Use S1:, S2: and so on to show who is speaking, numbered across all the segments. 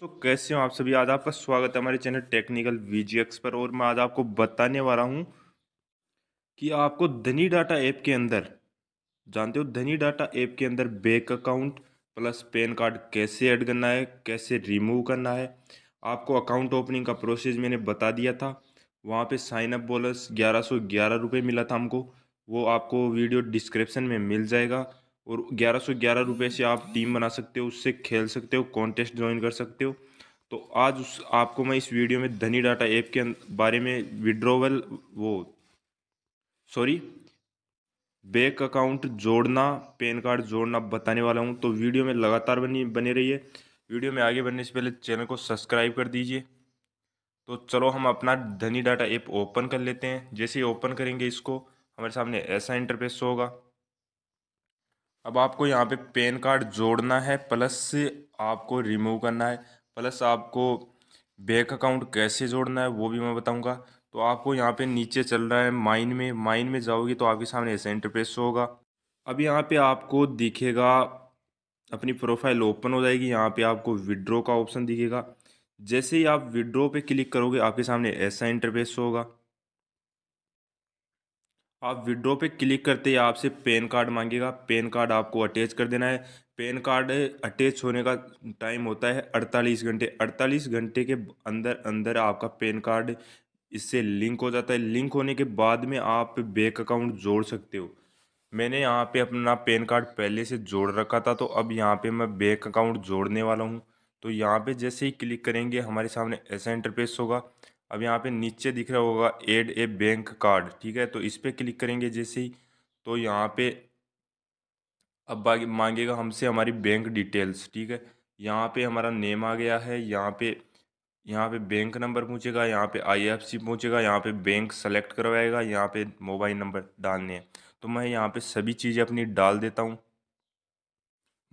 S1: सो तो कैसे हो आप सभी आज आपका स्वागत है हमारे चैनल टेक्निकल वी पर और मैं आज आपको बताने वाला हूँ कि आपको धनी डाटा ऐप के अंदर जानते हो धनी डाटा ऐप के अंदर bank account plus PAN card कैसे ऐड करना है कैसे रिमूव करना है आपको अकाउंट ओपनिंग का प्रोसेस मैंने बता दिया था वहाँ पे साइनअप बोलस ग्यारह सौ ग्यारह रुपये मिला था हमको वो आपको वीडियो डिस्क्रिप्शन में मिल जाएगा और ग्यारह सौ ग्यारह रुपये से आप टीम बना सकते हो उससे खेल सकते हो कॉन्टेस्ट ज्वाइन कर सकते हो तो आज उस आपको मैं इस वीडियो में धनी डाटा ऐप के अं-, बारे में विड्रोवल वो सॉरी बैंक अकाउंट जोड़ना पैन कार्ड जोड़ना बताने वाला हूँ तो वीडियो में लगातार बनी बने रहिए वीडियो में आगे बढ़ने से पहले चैनल को सब्सक्राइब कर दीजिए तो चलो हम अपना धनी डाटा ऐप ओपन कर लेते हैं जैसे ही ओपन करेंगे इसको हमारे सामने ऐसा इंटरफेस होगा अब आपको यहाँ पे पेन कार्ड जोड़ना है प्लस आपको रिमूव करना है प्लस आपको बैंक अकाउंट कैसे जोड़ना है वो भी मैं बताऊँगा तो आपको यहाँ पे नीचे चल रहा है माइन में माइन में जाओगे तो आपके सामने ऐसा इंटरप्रेस होगा अब यहाँ पे आपको दिखेगा अपनी प्रोफाइल ओपन हो जाएगी यहाँ पे आपको विड्रो का ऑप्शन दिखेगा जैसे ही आप विड्रो पे क्लिक करोगे आपके सामने ऐसा इंटरफेस होगा आप विड्रो पे क्लिक करते ही आपसे पेन कार्ड मांगेगा पेन कार्ड आपको अटैच कर देना है पेन कार्ड अटैच होने का टाइम होता है अड़तालीस घंटे अड़तालीस घंटे के अंदर अंदर आपका पेन कार्ड इससे लिंक हो जाता है लिंक होने के बाद में आप बैंक अकाउंट जोड़ सकते हो मैंने यहाँ पे अपना पेन कार्ड पहले से जोड़ रखा था तो अब यहाँ पे मैं बैंक अकाउंट जोड़ने वाला हूँ तो यहाँ पे जैसे ही क्लिक करेंगे हमारे सामने ऐसा इंटरफेस होगा अब यहाँ पे नीचे दिख रहा होगा एड ए बैंक कार्ड ठीक है तो इस पर क्लिक करेंगे जैसे ही तो यहाँ पे अब बाकी मांगेगा हमसे हमारी बैंक डिटेल्स ठीक है यहाँ पे हमारा नेम आ गया है यहाँ पे यहाँ पे बैंक नंबर पूछेगा यहाँ पे आई एफ सी पूछेगा यहाँ पे बैंक सेलेक्ट करवाएगा यहाँ पे मोबाइल नंबर डालने हैं तो मैं यहाँ पे सभी चीज़ें अपनी डाल देता हूँ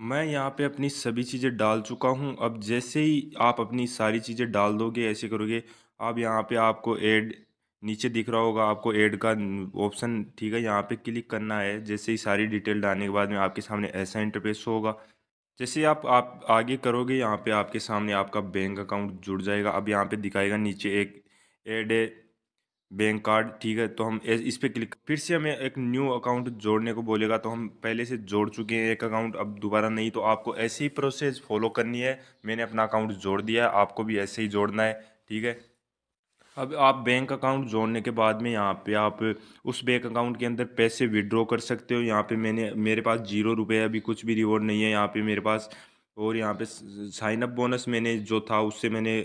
S1: मैं यहाँ पे अपनी सभी चीज़ें डाल चुका हूँ अब जैसे ही आप अपनी सारी चीज़ें डाल दोगे ऐसे करोगे अब यहाँ पे आपको ऐड नीचे दिख रहा होगा आपको ऐड का ऑप्शन ठीक है यहाँ पे क्लिक करना है जैसे ही सारी डिटेल डालने के बाद में आपके सामने ऐसा इंटरफेस होगा जैसे आप आप आगे करोगे यहाँ पे आपके सामने आपका बैंक अकाउंट जुड़ जाएगा अब यहाँ पे दिखाएगा नीचे एक एड ए बैंक कार्ड ठीक है तो हम इस पर क्लिक फिर से हमें एक न्यू अकाउंट जोड़ने को बोलेगा तो हम पहले से जोड़ चुके हैं एक अकाउंट अब दोबारा नहीं तो आपको ऐसे ही प्रोसेस फॉलो करनी है मैंने अपना अकाउंट जोड़ दिया है आपको भी ऐसे ही जोड़ना है ठीक है अब आप बैंक अकाउंट जोड़ने के बाद में यहाँ पे आप उस बैंक अकाउंट के अंदर पैसे विड्रॉ कर सकते हो यहाँ पे मैंने मेरे पास जीरो रुपये अभी कुछ भी रिवॉर्ड नहीं है यहाँ पे मेरे पास और यहाँ पे साइन अप बोनस मैंने जो था उससे मैंने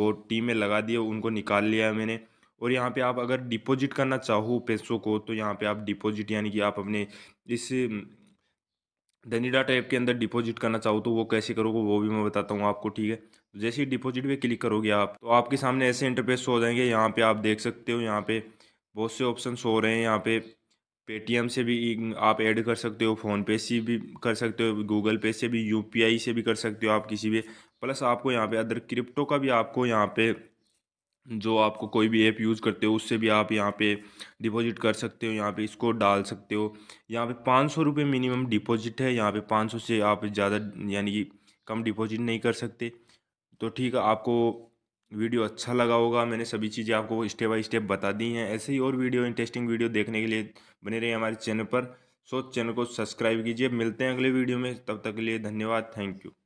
S1: वो टीम में लगा दिया उनको निकाल लिया मैंने और यहाँ पे आप अगर डिपॉजिट करना चाहो पैसों को तो यहाँ पे आप डिपॉजिट यानी कि आप अपने इस धनीडा टाइप के अंदर डिपॉजिट करना चाहो तो वो कैसे करोगे वो भी मैं बताता हूँ आपको ठीक है तो जैसे ही डिपॉजिट पे क्लिक करोगे आप तो आपके सामने ऐसे इंटरफेस हो जाएंगे यहाँ पे आप देख सकते हो यहाँ पे बहुत से ऑप्शन हो रहे हैं यहाँ पे पेटीएम से भी आप ऐड कर सकते हो फ़ोनपे से भी कर सकते हो गूगल पे से भी यू से भी कर सकते हो आप किसी भी प्लस आपको यहाँ पे अदर क्रिप्टो का भी आपको यहाँ पे जो आपको कोई भी ऐप यूज़ करते हो उससे भी आप यहाँ पे डिपॉजिट कर सकते हो यहाँ पे इसको डाल सकते हो यहाँ पे पाँच सौ रुपये मिनिमम डिपॉजिट है यहाँ पे पाँच सौ से आप ज़्यादा यानी कि कम डिपॉजिट नहीं कर सकते तो ठीक है आपको वीडियो अच्छा लगा होगा मैंने सभी चीज़ें आपको स्टेप बाई स्टेप बता दी हैं ऐसे ही और वीडियो इंटरेस्टिंग वीडियो देखने के लिए बने रहिए हमारे चैनल पर सो चैनल को सब्सक्राइब कीजिए मिलते हैं अगले वीडियो में तब तक के लिए धन्यवाद थैंक यू